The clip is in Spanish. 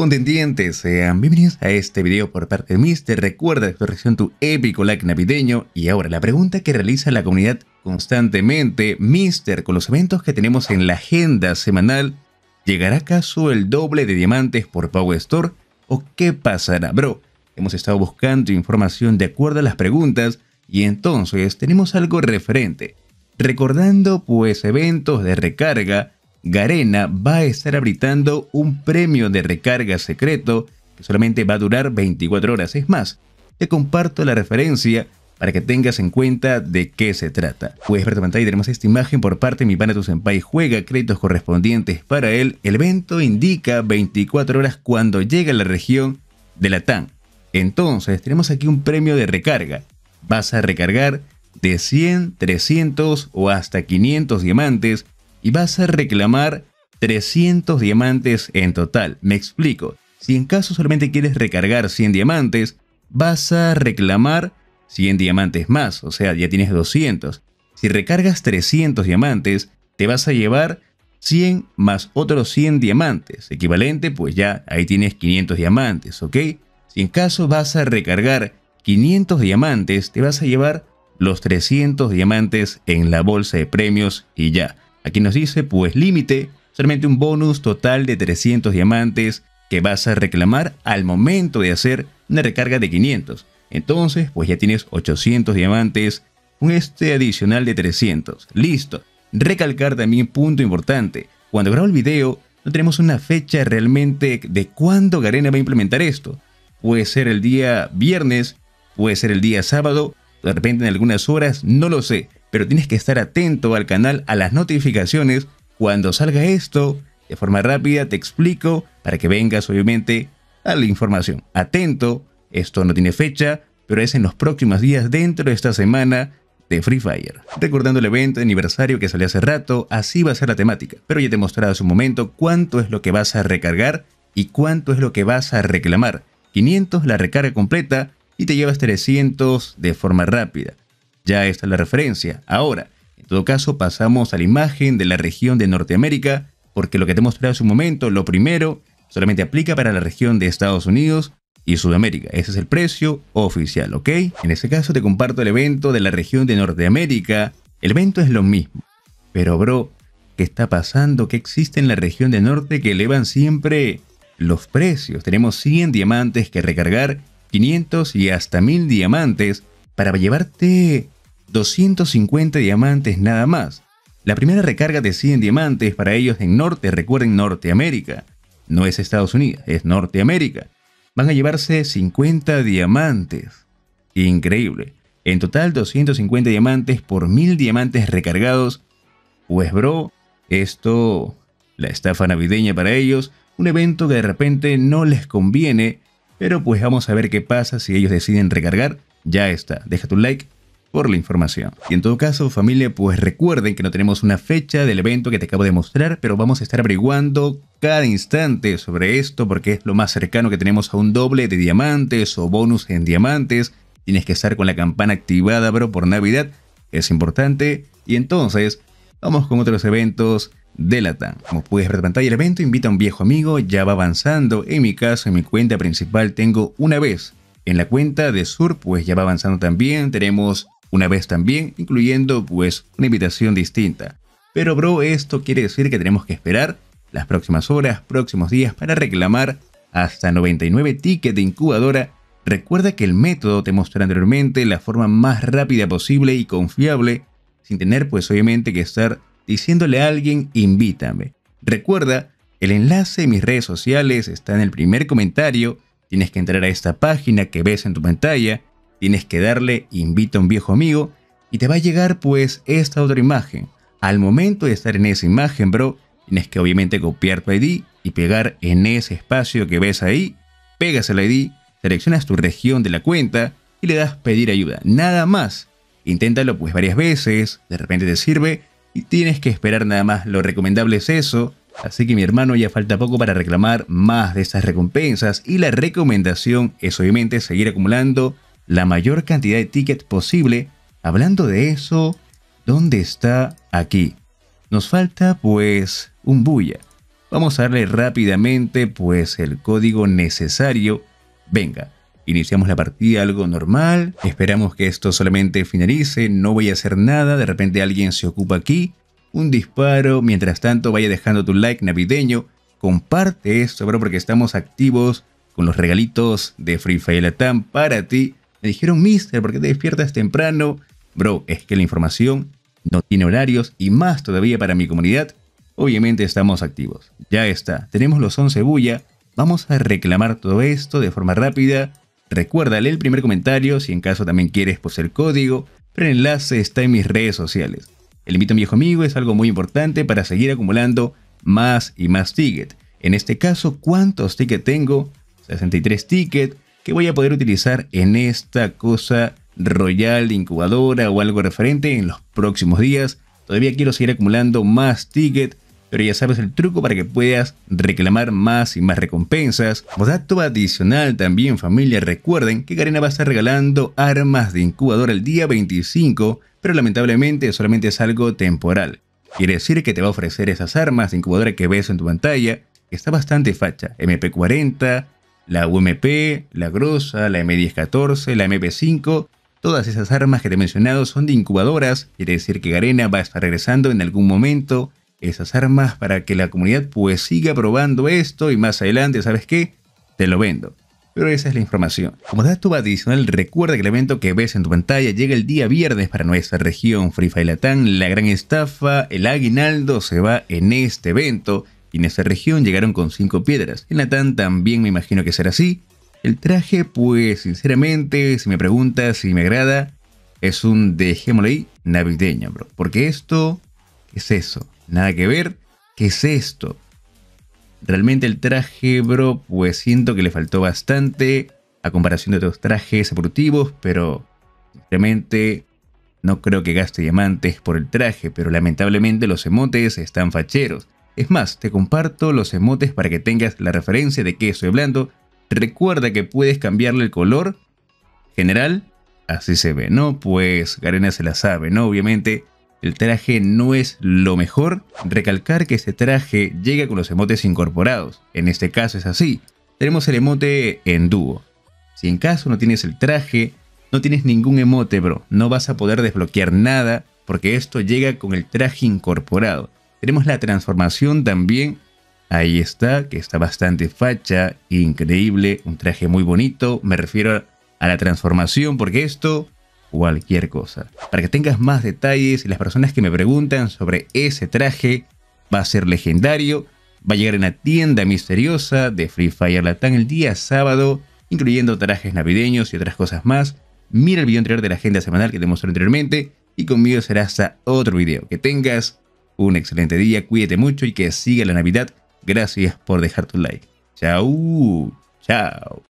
contendientes, sean bienvenidos a este video por parte de Mister. Recuerda de corrección tu épico like navideño. Y ahora la pregunta que realiza la comunidad constantemente, Mister, con los eventos que tenemos en la agenda semanal, ¿llegará acaso el doble de diamantes por Power Store? ¿O qué pasará, bro? Hemos estado buscando información de acuerdo a las preguntas y entonces tenemos algo referente. Recordando pues eventos de recarga, Garena va a estar abritando un premio de recarga secreto que solamente va a durar 24 horas. Es más, te comparto la referencia para que tengas en cuenta de qué se trata. Puedes ver tu tenemos esta imagen por parte de mi pana Senpai Juega, créditos correspondientes para él. El evento indica 24 horas cuando llega a la región de la TAN Entonces, tenemos aquí un premio de recarga. Vas a recargar de 100, 300 o hasta 500 diamantes y vas a reclamar 300 diamantes en total. Me explico. Si en caso solamente quieres recargar 100 diamantes, vas a reclamar 100 diamantes más, o sea, ya tienes 200. Si recargas 300 diamantes, te vas a llevar 100 más otros 100 diamantes, equivalente, pues ya ahí tienes 500 diamantes, ¿ok? Si en caso vas a recargar 500 diamantes, te vas a llevar los 300 diamantes en la bolsa de premios y ya. Aquí nos dice, pues límite, solamente un bonus total de 300 diamantes que vas a reclamar al momento de hacer una recarga de 500. Entonces, pues ya tienes 800 diamantes con este adicional de 300. Listo. Recalcar también punto importante. Cuando grabo el video, no tenemos una fecha realmente de cuándo Garena va a implementar esto. Puede ser el día viernes, puede ser el día sábado, de repente en algunas horas, no lo sé pero tienes que estar atento al canal a las notificaciones cuando salga esto. De forma rápida te explico para que vengas obviamente a la información. Atento, esto no tiene fecha, pero es en los próximos días dentro de esta semana de Free Fire. Recordando el evento de aniversario que salió hace rato, así va a ser la temática, pero ya te he hace un momento cuánto es lo que vas a recargar y cuánto es lo que vas a reclamar. 500 la recarga completa y te llevas 300 de forma rápida. Ya está la referencia. Ahora, en todo caso, pasamos a la imagen de la región de Norteamérica, porque lo que te mostré hace un momento, lo primero, solamente aplica para la región de Estados Unidos y Sudamérica. Ese es el precio oficial, ¿ok? En ese caso te comparto el evento de la región de Norteamérica. El evento es lo mismo. Pero bro, ¿qué está pasando? ¿Qué existe en la región de Norte que elevan siempre los precios? Tenemos 100 diamantes que recargar, 500 y hasta 1000 diamantes para llevarte 250 diamantes nada más. La primera recarga de 100 diamantes para ellos en Norte, recuerden Norteamérica. No es Estados Unidos, es Norteamérica. Van a llevarse 50 diamantes. Increíble. En total 250 diamantes por 1000 diamantes recargados. Pues bro, esto, la estafa navideña para ellos, un evento que de repente no les conviene, pero pues vamos a ver qué pasa si ellos deciden recargar. Ya está, deja tu like por la información. Y en todo caso, familia, pues recuerden que no tenemos una fecha del evento que te acabo de mostrar, pero vamos a estar averiguando cada instante sobre esto porque es lo más cercano que tenemos a un doble de diamantes o bonus en diamantes. Tienes que estar con la campana activada, bro, por Navidad. Es importante. Y entonces, vamos con otros eventos de la tan Como puedes ver en pantalla, el evento invita a un viejo amigo, ya va avanzando. En mi caso, en mi cuenta principal, tengo una vez. En la cuenta de Sur, pues ya va avanzando también. Tenemos una vez también incluyendo pues una invitación distinta. Pero bro, esto quiere decir que tenemos que esperar las próximas horas, próximos días para reclamar hasta 99 tickets de incubadora. Recuerda que el método te mostré anteriormente la forma más rápida posible y confiable, sin tener pues obviamente que estar diciéndole a alguien invítame. Recuerda, el enlace de mis redes sociales está en el primer comentario, tienes que entrar a esta página que ves en tu pantalla, Tienes que darle invita a un viejo amigo y te va a llegar pues esta otra imagen. Al momento de estar en esa imagen, bro, tienes que obviamente copiar tu ID y pegar en ese espacio que ves ahí, pegas el ID, seleccionas tu región de la cuenta y le das pedir ayuda. Nada más. Inténtalo pues varias veces, de repente te sirve y tienes que esperar nada más. Lo recomendable es eso. Así que mi hermano ya falta poco para reclamar más de estas recompensas y la recomendación es obviamente seguir acumulando la mayor cantidad de tickets posible. Hablando de eso, ¿dónde está aquí? Nos falta pues un bulla. Vamos a darle rápidamente pues el código necesario. Venga, iniciamos la partida algo normal. Esperamos que esto solamente finalice. No voy a hacer nada. De repente alguien se ocupa aquí. Un disparo. Mientras tanto vaya dejando tu like navideño. Comparte esto, bro, porque estamos activos con los regalitos de Free Fire Latam para ti. Me dijeron, mister, ¿por qué te despiertas temprano? Bro, es que la información no tiene horarios y más todavía para mi comunidad. Obviamente estamos activos. Ya está, tenemos los 11 bulla. Vamos a reclamar todo esto de forma rápida. Recuerda, el primer comentario si en caso también quieres poseer código, pero el enlace está en mis redes sociales. El invito a mi viejo amigo es algo muy importante para seguir acumulando más y más tickets. En este caso, ¿cuántos tickets tengo? 63 tickets que voy a poder utilizar en esta cosa royal, incubadora o algo referente en los próximos días. Todavía quiero seguir acumulando más tickets, pero ya sabes el truco para que puedas reclamar más y más recompensas. Como dato adicional también familia, recuerden que Garena va a estar regalando armas de incubadora el día 25, pero lamentablemente solamente es algo temporal. Quiere decir que te va a ofrecer esas armas de incubadora que ves en tu pantalla, está bastante facha, MP40, la UMP, la Grosa, la M1014, la MP5. Todas esas armas que te he mencionado son de incubadoras, quiere decir que Garena va a estar regresando en algún momento esas armas para que la comunidad pues siga probando esto y más adelante, ¿sabes qué? Te lo vendo. Pero esa es la información. Como dato adicional, recuerda que el evento que ves en tu pantalla llega el día viernes para nuestra región Free Fire Latam. La gran estafa, el aguinaldo se va en este evento y en esa región llegaron con cinco piedras. En Natán también me imagino que será así. El traje, pues sinceramente, si me preguntas si me agrada, es un dejémoslo ahí navideño, bro. Porque esto, ¿qué es eso? Nada que ver, ¿qué es esto? Realmente el traje, bro, pues siento que le faltó bastante a comparación de otros trajes deportivos pero realmente, no creo que gaste diamantes por el traje, pero lamentablemente los emotes están facheros. Es más, te comparto los emotes para que tengas la referencia de qué estoy hablando. Recuerda que puedes cambiarle el color general. Así se ve, ¿no? Pues Garena se la sabe, ¿no? Obviamente el traje no es lo mejor. Recalcar que este traje llega con los emotes incorporados. En este caso es así. Tenemos el emote en dúo. Si en caso no tienes el traje, no tienes ningún emote, bro. No vas a poder desbloquear nada porque esto llega con el traje incorporado. Tenemos la transformación también. Ahí está, que está bastante facha, increíble, un traje muy bonito. Me refiero a la transformación porque esto, cualquier cosa. Para que tengas más detalles y las personas que me preguntan sobre ese traje, va a ser legendario. Va a llegar en la tienda misteriosa de Free Fire Latam el día sábado, incluyendo trajes navideños y otras cosas más. Mira el video anterior de la agenda semanal que te mostré anteriormente y conmigo será hasta otro video. Que tengas un excelente día, cuídate mucho y que siga la Navidad. Gracias por dejar tu like. Chao, chao.